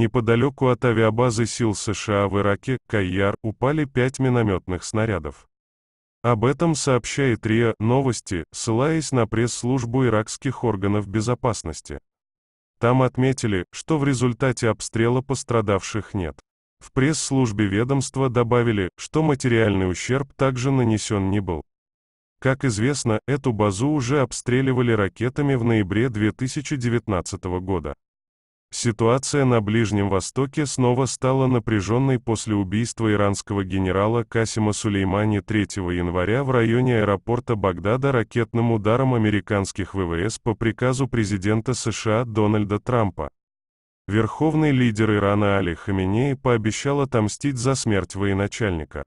Неподалеку от авиабазы сил США в Ираке, Кайяр, упали пять минометных снарядов. Об этом сообщает РИА Новости, ссылаясь на пресс-службу иракских органов безопасности. Там отметили, что в результате обстрела пострадавших нет. В пресс-службе ведомства добавили, что материальный ущерб также нанесен не был. Как известно, эту базу уже обстреливали ракетами в ноябре 2019 года. Ситуация на Ближнем Востоке снова стала напряженной после убийства иранского генерала Касима Сулеймани 3 января в районе аэропорта Багдада ракетным ударом американских ВВС по приказу президента США Дональда Трампа. Верховный лидер Ирана Али Хаминеи пообещал отомстить за смерть военачальника.